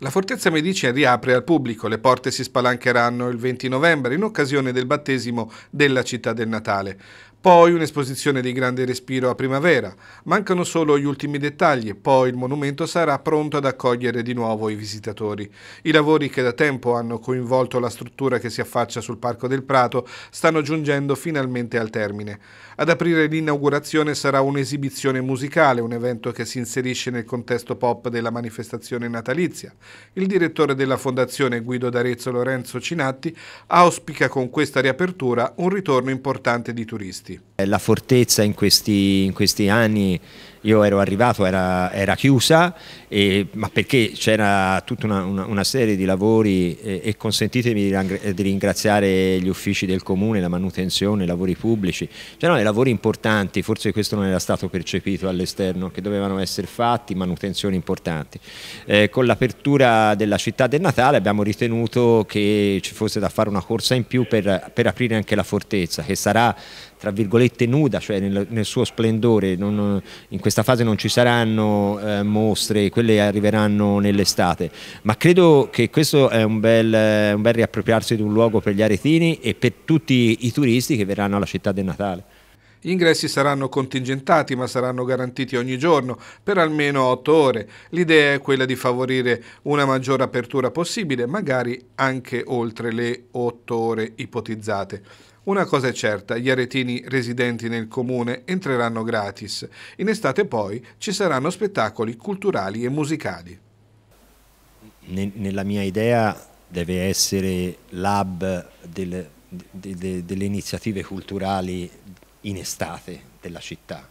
La Fortezza Medicea riapre al pubblico, le porte si spalancheranno il 20 novembre in occasione del battesimo della città del Natale. Poi un'esposizione di grande respiro a primavera. Mancano solo gli ultimi dettagli, poi il monumento sarà pronto ad accogliere di nuovo i visitatori. I lavori che da tempo hanno coinvolto la struttura che si affaccia sul Parco del Prato stanno giungendo finalmente al termine. Ad aprire l'inaugurazione sarà un'esibizione musicale, un evento che si inserisce nel contesto pop della manifestazione natalizia. Il direttore della fondazione Guido d'Arezzo Lorenzo Cinatti auspica con questa riapertura un ritorno importante di turisti. Eh, la fortezza in questi, in questi anni io ero arrivato, era, era chiusa, e, ma perché c'era tutta una, una, una, serie di lavori e, e consentitemi di, ringraziare gli uffici del comune, la manutenzione, i lavori pubblici, c'erano dei lavori importanti, forse questo non era stato percepito all'esterno, che dovevano essere fatti, manutenzioni importanti. Eh, con l'apertura della città del Natale abbiamo ritenuto che ci fosse da fare una corsa in più per, per aprire anche la fortezza, che sarà tra virgolette nuda, cioè nel, nel suo splendore, non, in questa questa fase non ci saranno eh, mostre, quelle arriveranno nell'estate, ma credo che questo è un bel, un bel riappropriarsi di un luogo per gli aretini e per tutti i turisti che verranno alla città del Natale. Gli ingressi saranno contingentati ma saranno garantiti ogni giorno per almeno 8 ore. L'idea è quella di favorire una maggiore apertura possibile, magari anche oltre le 8 ore ipotizzate. Una cosa è certa, gli aretini residenti nel comune entreranno gratis. In estate poi ci saranno spettacoli culturali e musicali. Nella mia idea deve essere l'hub del, de, delle iniziative culturali in estate della città,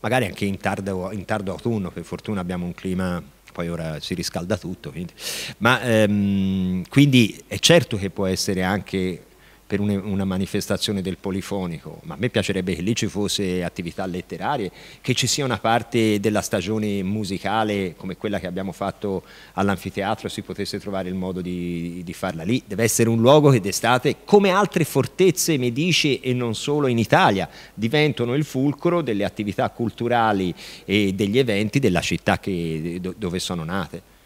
magari anche in tardo, in tardo autunno, per fortuna abbiamo un clima poi ora si riscalda tutto, quindi. ma ehm, quindi è certo che può essere anche per una manifestazione del polifonico, ma a me piacerebbe che lì ci fosse attività letterarie, che ci sia una parte della stagione musicale come quella che abbiamo fatto all'anfiteatro, si potesse trovare il modo di, di farla lì. Deve essere un luogo che d'estate, come altre fortezze medici e non solo in Italia, diventano il fulcro delle attività culturali e degli eventi della città che, dove sono nate.